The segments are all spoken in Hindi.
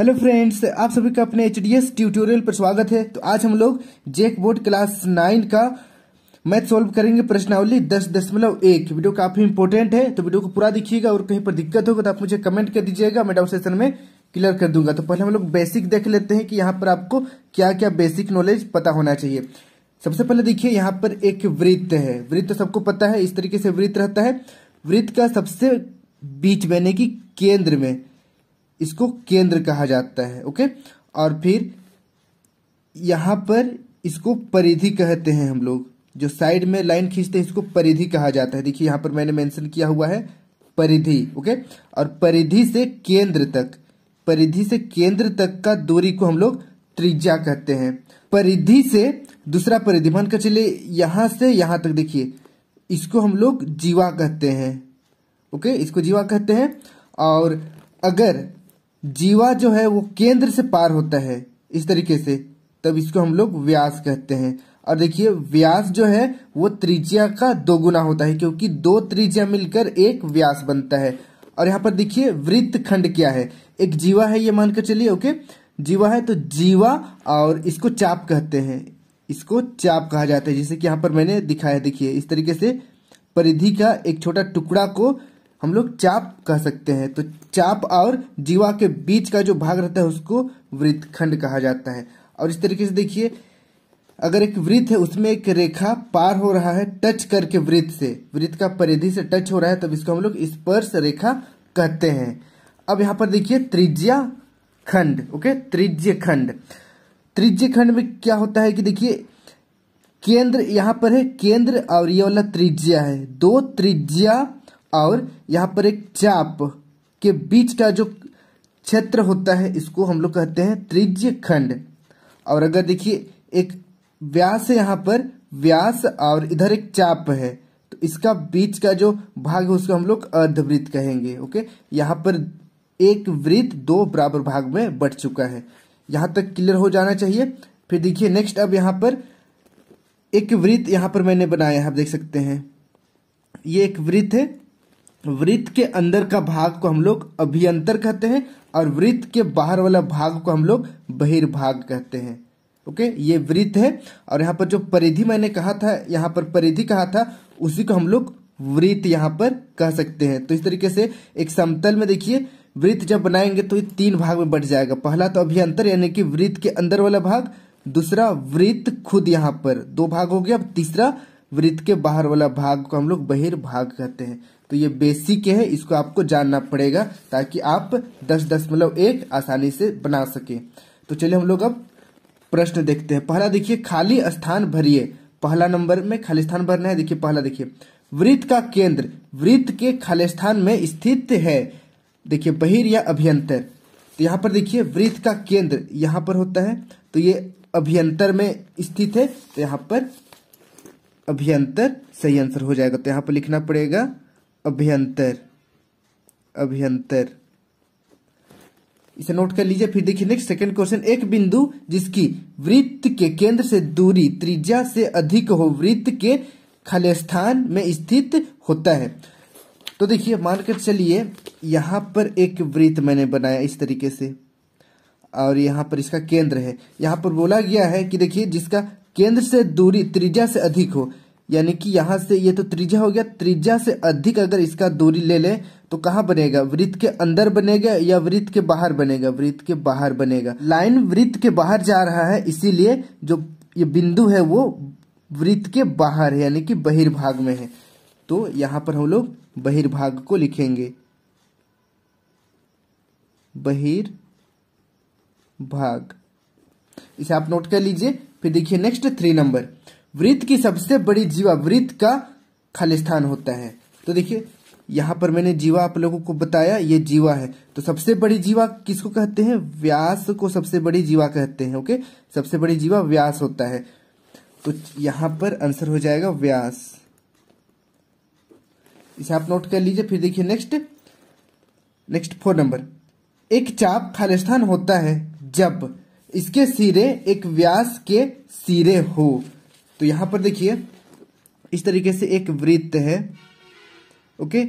हेलो फ्रेंड्स आप सभी का अपने एच डी एस ट्यूटोरियल पर स्वागत है तो आज हम लोग जेक बोर्ड क्लास नाइन का मैथ सॉल्व करेंगे प्रश्नावली दस दशमलव एक वीडियो काफी इंपॉर्टेंट है तो वीडियो को पूरा देखिएगा और कहीं पर दिक्कत होगा तो आप मुझे कमेंट कर दीजिएगा मैं डाउट सेशन में क्लियर कर दूंगा तो पहले हम लोग बेसिक देख लेते हैं कि यहाँ पर आपको क्या क्या बेसिक नॉलेज पता होना चाहिए सबसे पहले देखिए यहाँ पर एक वृत्त है वृत्त तो सबको पता है इस तरीके से वृत्त रहता है वृत्त का सबसे बीच में यानी कि केंद्र में इसको केंद्र कहा जाता है ओके और फिर यहां पर इसको परिधि कहते हैं हम लोग जो साइड में लाइन खींचते हैं इसको परिधि कहा जाता है देखिए यहां पर मैंने मेंशन किया हुआ है परिधि ओके और परिधि से केंद्र तक परिधि से केंद्र तक का दूरी को हम लोग त्रिज्या कहते हैं परिधि से दूसरा परिधि मान कर चले यहां से यहां तक देखिए इसको हम लोग जीवा कहते हैं ओके इसको जीवा कहते हैं और अगर जीवा जो है वो केंद्र से पार होता है इस तरीके से तब इसको हम लोग व्यास कहते हैं और देखिए व्यास जो है वो त्रिज्या का दो गुना होता है क्योंकि दो त्रिज्या मिलकर एक व्यास बनता है और यहाँ पर देखिए वृत्त खंड क्या है एक जीवा है ये मानकर चलिए ओके जीवा है तो जीवा और इसको चाप कहते हैं इसको चाप कहा जाता है जैसे कि यहाँ पर मैंने दिखाया देखिए इस तरीके से परिधि का एक छोटा टुकड़ा को हम लोग चाप कह सकते हैं तो चाप और जीवा के बीच का जो भाग रहता है उसको वृत्त खंड कहा जाता है और इस तरीके से देखिए अगर एक वृत्त है उसमें एक रेखा पार हो रहा है टच करके वृत्त से वृत्त का परिधि से टच हो रहा है तब इसको हम लोग स्पर्श रेखा कहते हैं अब यहां पर देखिए त्रिज्या खंड ओके त्रिज्य खंड त्रिज्य खंड में क्या होता है कि देखिए केंद्र यहां पर है केंद्र और ये वाला त्रिज्या है दो त्रिज्या और यहाँ पर एक चाप के बीच का जो क्षेत्र होता है इसको हम लोग कहते हैं त्रिज्य खंड और अगर देखिए एक व्यास है यहाँ पर व्यास और इधर एक चाप है तो इसका बीच का जो भाग है उसको हम लोग अर्धवृत्त कहेंगे ओके यहाँ पर एक वृत्त दो बराबर भाग में बट चुका है यहाँ तक क्लियर हो जाना चाहिए फिर देखिए नेक्स्ट अब यहाँ पर एक वृत्त यहाँ पर मैंने बनाया है आप देख सकते हैं ये एक वृत्त है वृत्त के अंदर का भाग को हम लोग अभियंतर कहते हैं और वृत्त के बाहर वाला भाग को हम लोग बहिर्भाग कहते हैं ओके ये वृत्त है और यहाँ पर जो परिधि मैंने कहा था यहाँ पर परिधि कहा था उसी को हम लोग वृत्त यहाँ पर कह सकते हैं तो इस तरीके से एक समतल में देखिए वृत्त जब बनाएंगे तो ये तीन भाग में बढ़ जाएगा पहला तो अभियंतर यानी कि वृत्त के अंदर वाला भाग दूसरा वृत्त खुद यहाँ पर दो भाग हो गया अब तीसरा वृत्त के बाहर वाला भाग को हम लोग बहिर्भाग कहते हैं तो ये बेसिक है इसको आपको जानना पड़ेगा ताकि आप दस दशमलव एक आसानी से बना सके तो चलिए हम लोग अब प्रश्न देखते हैं पहला देखिए खाली स्थान भरिए पहला नंबर में खाली स्थान भरना है देखिए पहला देखिए वृत्त का केंद्र वृत्त के खाली स्थान में स्थित है देखिए बहिर या अभियंतर तो यहाँ पर देखिए वृत्त का केंद्र यहाँ पर होता है तो ये अभियंतर में स्थित है तो यहाँ पर अभियंतर सही आंसर हो जाएगा तो यहाँ पर लिखना पड़ेगा अभियंतर अभियंतर इसे नोट कर लीजिए फिर देखिए नेक्स्ट सेकंड क्वेश्चन एक बिंदु जिसकी वृत्त के केंद्र से दूरी त्रिज्या से अधिक हो वृत्त के खाली स्थान में स्थित होता है तो देखिए मानकर चलिए यहां पर एक वृत्त मैंने बनाया इस तरीके से और यहां पर इसका केंद्र है यहां पर बोला गया है कि देखिए जिसका केंद्र से दूरी त्रिज्या से अधिक हो यानी कि यहाँ से ये तो त्रिज्या हो गया त्रिज्या से अधिक अगर इसका दूरी ले ले तो कहाँ बनेगा वृत्त के अंदर बनेगा या वृत्त के बाहर बनेगा वृत्त के बाहर बनेगा लाइन वृत्त के बाहर जा रहा है इसीलिए जो ये बिंदु है वो वृत्त के बाहर है यानी कि बहिर्भाग में है तो यहाँ पर हम लोग बहिर्भाग को लिखेंगे बहिर्भाग इसे आप नोट कर लीजिए फिर देखिए नेक्स्ट थ्री नंबर वृत्त की सबसे बड़ी जीवा वृत्त का खालिस्थान होता है तो देखिए यहां पर मैंने जीवा आप लोगों को बताया ये जीवा है तो सबसे बड़ी जीवा किसको कहते हैं व्यास को सबसे बड़ी जीवा कहते हैं ओके सबसे बड़ी जीवा व्यास होता है तो यहां पर आंसर हो जाएगा व्यास इसे आप नोट कर लीजिए फिर देखिए नेक्स्ट नेक्स्ट फोर नंबर एक चाप खालिस्थान होता है जब इसके सिरे एक व्यास के सिरे हो तो यहां पर देखिए इस तरीके से एक वृत्त है ओके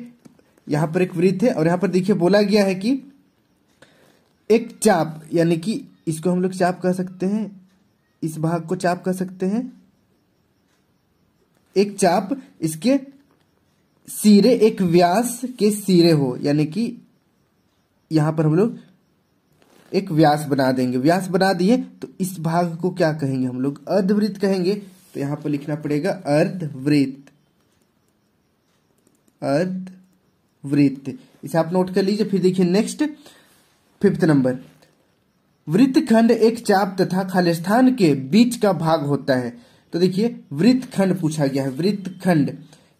यहां पर एक वृत्त है और यहां पर देखिए बोला गया है कि एक चाप यानी कि इसको हम लोग चाप कह सकते हैं इस भाग को चाप कह सकते हैं एक चाप इसके सिरे एक व्यास के सिरे हो यानी कि यहां पर हम लोग एक व्यास बना देंगे व्यास बना दिए तो इस भाग को क्या कहेंगे हम लोग अर्धवृत्त कहेंगे तो यहां पर लिखना पड़ेगा अर्धवृत्त अर्धवृत्त इसे आप नोट कर लीजिए फिर देखिए नेक्स्ट फिफ्थ नंबर वृत्त खंड एक चाप तथा खालिस्थान के बीच का भाग होता है तो देखिए वृत्त खंड पूछा गया है वृत्त खंड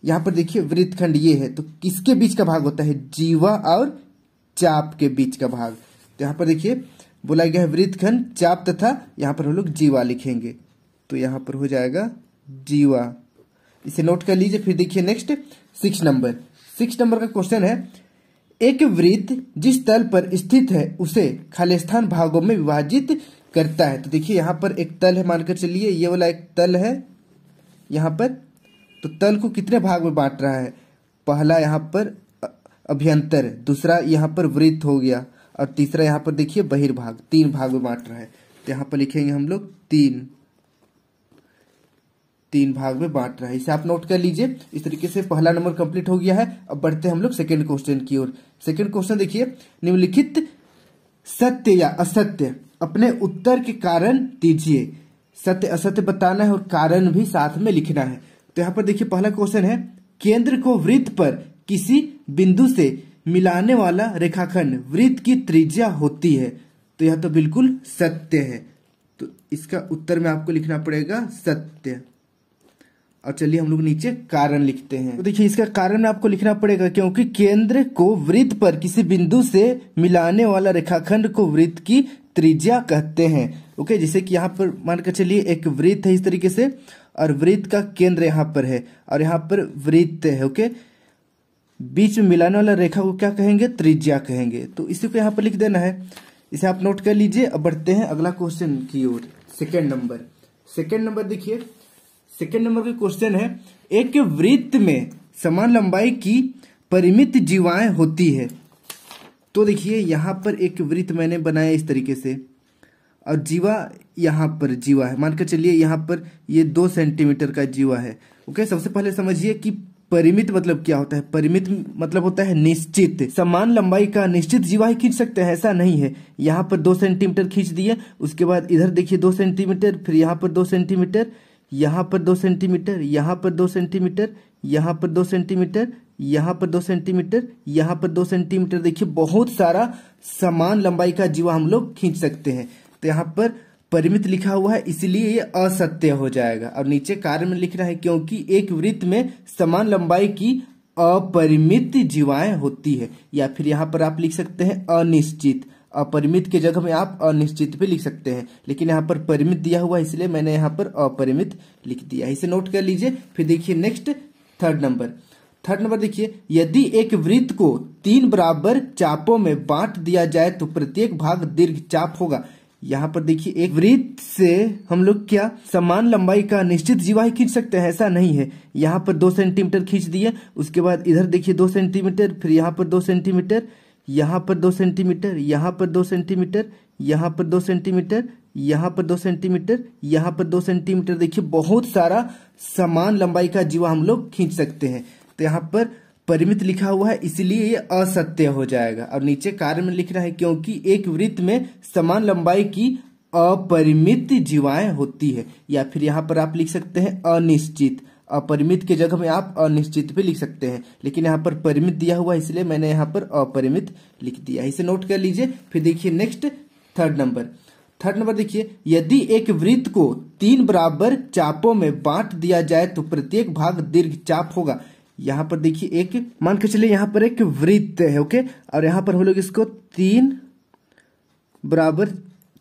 यहां पर देखिए वृत्त खंड ये है तो किसके बीच का भाग होता है जीवा और चाप के बीच का भाग तो यहां पर देखिए बोला गया है वृत्त खंड चाप तथा यहां पर हम लोग जीवा लिखेंगे तो यहाँ पर हो जाएगा जीवा इसे नोट कर लीजिए फिर देखिए next six number six number का क्वेश्चन है एक वृत्त जिस तल पर स्थित है उसे खालिस्थान भागों में विभाजित करता है तो देखिए यहाँ पर एक तल है मानकर चलिए ये वाला एक तल है यहाँ पर तो तल को कितने भाग में बांट रहा है पहला यहाँ पर अभ्यंतर दूसरा यहाँ पर वृत्त हो गया और तीसरा यहाँ पर देखिए बहिर्भाग तीन भाग में बांट रहा है तो यहाँ पर लिखेंगे हम लोग तीन तीन भाग में बांट रहा है इसे आप नोट कर लीजिए इस तरीके से पहला नंबर कंप्लीट हो गया है अब बढ़ते हैं हम लोग सेकेंड क्वेश्चन की ओर सेकेंड क्वेश्चन देखिए निम्नलिखित सत्य या असत्य अपने उत्तर के कारण दीजिए सत्य असत्य बताना है और कारण भी साथ में लिखना है तो यहाँ पर देखिए पहला क्वेश्चन है केंद्र को वृत्त पर किसी बिंदु से मिलाने वाला रेखाखंड वृत्त की त्रिज्या होती है तो यह तो बिल्कुल सत्य है तो इसका उत्तर में आपको लिखना पड़ेगा सत्य और चलिए हम लोग नीचे कारण लिखते हैं तो देखिए इसका कारण आपको लिखना पड़ेगा क्योंकि केंद्र को वृत्त पर किसी बिंदु से मिलाने वाला रेखाखंड को वृत्त की त्रिज्या कहते हैं ओके जैसे कि यहाँ पर मानकर चलिए एक वृत्त है इस तरीके से और वृत्त का केंद्र यहाँ पर है और यहाँ पर वृत्त है ओके बीच में मिलाने वाला रेखा को क्या कहेंगे त्रिज्या कहेंगे तो इसी को यहाँ पर लिख देना है इसे आप नोट कर लीजिए अब बढ़ते हैं अगला क्वेश्चन की ओर सेकेंड नंबर सेकेंड नंबर देखिए सेकेंड नंबर का क्वेश्चन है एक वृत्त में समान लंबाई की परिमित जीवाएं होती है तो देखिए यहाँ पर एक वृत्त मैंने बनाया इस तरीके से और जीवा यहाँ पर जीवा है मानकर चलिए यहाँ पर ये दो सेंटीमीटर का जीवा है ओके सबसे पहले समझिए कि परिमित मतलब क्या होता है परिमित मतलब होता है निश्चित समान लंबाई का निश्चित जीवा ही खींच सकते हैं ऐसा नहीं है यहाँ पर दो सेंटीमीटर खींच दिए उसके बाद इधर देखिए दो सेंटीमीटर फिर यहाँ पर दो सेंटीमीटर यहाँ पर दो सेंटीमीटर यहाँ पर दो सेंटीमीटर यहाँ पर दो सेंटीमीटर यहाँ पर दो सेंटीमीटर यहाँ पर दो सेंटीमीटर देखिए बहुत सारा समान लंबाई का जीवा हम लोग खींच सकते हैं तो यहाँ पर परिमित लिखा हुआ है इसलिए ये असत्य हो जाएगा और नीचे कार्य में लिख रहा है क्योंकि एक वृत्त में समान लंबाई की अपरिमित जीवाएं होती है या फिर यहाँ पर आप लिख सकते हैं अनिश्चित अपरिमित के जगह में आप अनिश्चित भी लिख सकते हैं लेकिन यहाँ पर परिमित दिया हुआ इसलिए मैंने यहाँ पर अपरिमित लिख दिया इसे नोट कर लीजिए फिर देखिए next third number third number देखिए यदि एक वृत्त को तीन बराबर चापों में बांट दिया जाए तो प्रत्येक भाग दीर्घ चाप होगा यहाँ पर देखिए एक वृत्त से हम लोग क्या समान लंबाई का निश्चित जीवाही खींच सकते हैं ऐसा नहीं है यहाँ पर दो सेंटीमीटर खींच दिए उसके बाद इधर देखिए दो सेंटीमीटर फिर यहाँ पर दो सेंटीमीटर यहाँ पर दो सेंटीमीटर यहाँ पर दो सेंटीमीटर यहाँ पर दो सेंटीमीटर यहाँ पर दो सेंटीमीटर यहाँ पर दो सेंटीमीटर देखिए बहुत सारा समान लंबाई का जीवा हम लोग खींच सकते हैं तो यहाँ पर परिमित लिखा हुआ है इसलिए ये असत्य हो जाएगा और नीचे कार्य में लिख रहा है क्योंकि एक वृत्त में समान लंबाई की अपरिमित जीवाएं होती है या फिर यहाँ पर आप लिख सकते हैं अनिश्चित अपरिमित के जगह में आप अनिश्चित भी लिख सकते हैं लेकिन यहाँ पर परिमित दिया हुआ है इसलिए मैंने यहाँ पर अपरिमित लिख दिया इसे नोट कर लीजिए फिर देखिए next third number third number देखिए यदि एक वृत्त को तीन बराबर चापों में बांट दिया जाए तो प्रत्येक भाग दीर्घ चाप होगा यहाँ पर देखिए एक मान के चलिए यहाँ पर एक वृत्त है ओके और यहाँ पर हम लोग इसको तीन बराबर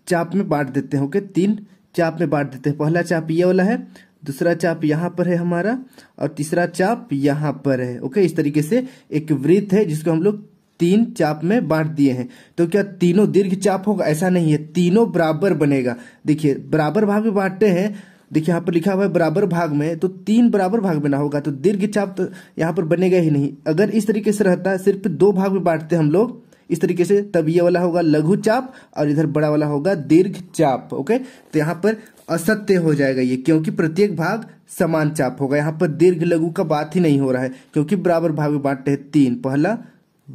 चाप में बांट देते हैं ओके तीन चाप में बांट देते हैं पहला चाप ये वाला है दूसरा चाप यहाँ पर है हमारा और तीसरा चाप यहाँ पर है ओके इस तरीके से एक वृत्त है जिसको हम लोग तीन चाप में बांट दिए हैं तो क्या तीनों दीर्घ चाप होगा ऐसा नहीं है तीनों बराबर बनेगा देखिए बराबर भाग में बांटते हैं देखिए यहाँ पर लिखा हुआ है बराबर भाग में तो तीन बराबर भाग में ना होगा तो दीर्घ चाप तो यहाँ पर बनेगा ही नहीं अगर इस तरीके से रहता सिर्फ दो भाग में बांटते हम लोग इस तरीके से तब ये वाला होगा लघु चाप और इधर बड़ा वाला होगा दीर्घ चाप ओके तो यहाँ पर असत्य हो जाएगा ये क्योंकि प्रत्येक भाग समान चाप होगा यहाँ पर दीर्घ लघु का बात ही नहीं हो रहा है क्योंकि बराबर भाग में बांटते हैं तीन पहला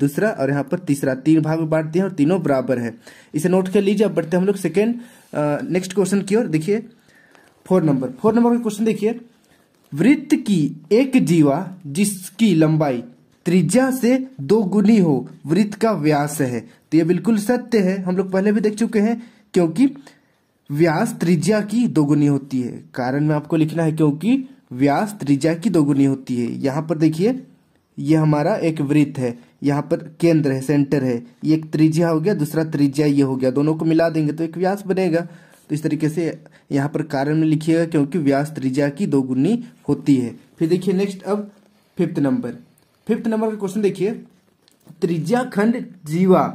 दूसरा और यहाँ पर तीसरा तीन भाग में बांटते हैं और तीनों बराबर है इसे नोट कर लीजिए अब बढ़ते हम लोग सेकेंड नेक्स्ट क्वेश्चन की ओर देखिए फोर नंबर फोर नंबर का क्वेश्चन देखिए वृत्त की एक जीवा जिसकी लंबाई त्रिज्या से दो गुनी हो वृत्त का व्यास है तो ये बिल्कुल सत्य है हम लोग पहले भी देख चुके हैं क्योंकि व्यास त्रिज्या की दोगुनी होती है कारण में आपको लिखना है क्योंकि व्यास त्रिज्या की दोगुनी होती है यहाँ पर देखिए यह हमारा एक वृत्त है यहाँ पर केंद्र है सेंटर है ये एक त्रिज्या हो गया दूसरा त्रिज्या ये हो गया दोनों को मिला देंगे तो एक व्यास बनेगा तो इस तरीके से यहाँ पर कारण में लिखिएगा क्योंकि व्यास त्रिज्या की दोगुनी होती है फिर देखिए नेक्स्ट अब फिफ्थ नंबर फिफ्थ नंबर का क्वेश्चन देखिए त्रिज्या खंड जीवा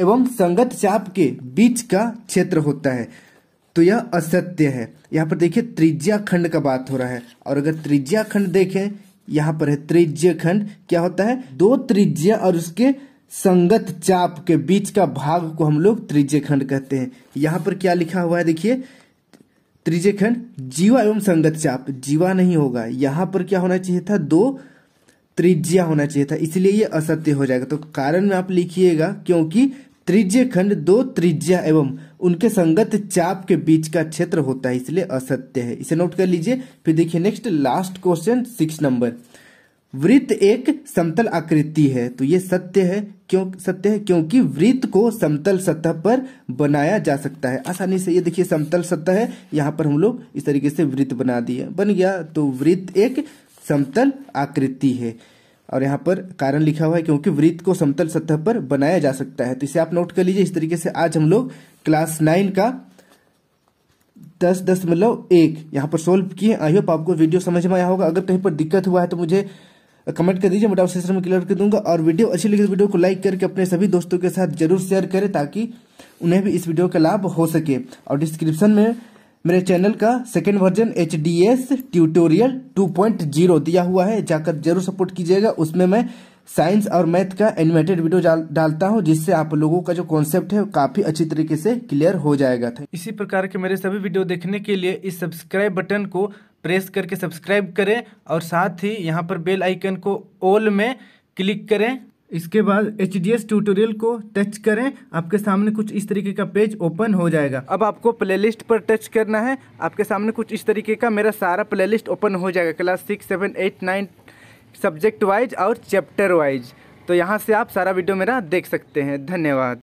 एवं संगत चाप के बीच का क्षेत्र होता है तो यह असत्य है यहाँ पर देखिए त्रिज्या खंड का बात हो रहा है और अगर त्रिज्या खंड देखें यहाँ पर है त्रिज्य खंड क्या होता है दो त्रिज्या और उसके संगत चाप के बीच का भाग को हम लोग त्रिज्य खंड कहते हैं यहाँ पर क्या लिखा हुआ है देखिए त्रिज्य खंड जीवा एवं संगत चाप जीवा नहीं होगा यहाँ पर क्या होना चाहिए था दो त्रिज्या होना चाहिए था इसलिए ये असत्य हो जाएगा तो कारण में आप लिखिएगा क्योंकि त्रिज्य खंड दो त्रिज्या एवं उनके संगत चाप के बीच का क्षेत्र होता है इसलिए असत्य है इसे नोट कर लीजिए फिर देखिए next last question six number वृत्त एक समतल आकृति है तो ये सत्य है क्यों सत्य है क्योंकि वृत्त को समतल सतह पर बनाया जा सकता है आसानी से ये देखिए समतल सतह है यहाँ पर हम लोग इस तरीके से वृत्त बना दिए बन गया तो वृत्त एक समतल आकृति है और यहाँ पर कारण लिखा हुआ है क्योंकि वृत्त को समतल सतह पर बनाया जा सकता है तो इसे आप नोट कर लीजिए इस तरीके से आज हम लोग क्लास नाइन का दस दशमलव एक यहाँ पर सोल्व किए आई होप आपको वीडियो समझ में आया होगा अगर कहीं पर दिक्कत हुआ है तो मुझे कमेंट कर दीजिए मैं डाउट सेशन में क्लियर कर दूंगा और वीडियो अच्छी लगी तो वीडियो को लाइक करके अपने सभी दोस्तों के साथ जरूर शेयर करें ताकि उन्हें भी इस वीडियो का लाभ हो सके और डिस्क्रिप्शन में मेरे चैनल का second version H D S tutorial two point zero दिया हुआ है जाकर जरूर सपोर्ट कीजिएगा उसमें मैं साइंस और मैथ का एनिमेटेड वीडियो डालता हूं जिससे आप लोगों का जो कॉन्सेप्ट है काफी अच्छी तरीके से क्लियर हो जाएगा था इसी प्रकार के मेरे सभी वीडियो देखने के लिए इस सब्सक्राइब बटन को प्रेस करके सब्सक्राइब करें और साथ ही यहाँ पर बेल आइकन को ऑल में क्लिक करें इसके बाद एच डी एस ट्यूटोरियल को टच करें आपके सामने कुछ इस तरीके का पेज ओपन हो जाएगा अब आपको प्लेलिस्ट पर टच करना है आपके सामने कुछ इस तरीके का मेरा सारा प्लेलिस्ट ओपन हो जाएगा class six seven eight nine subject wise और चैप्टर वाइज तो यहाँ से आप सारा वीडियो मेरा देख सकते हैं धन्यवाद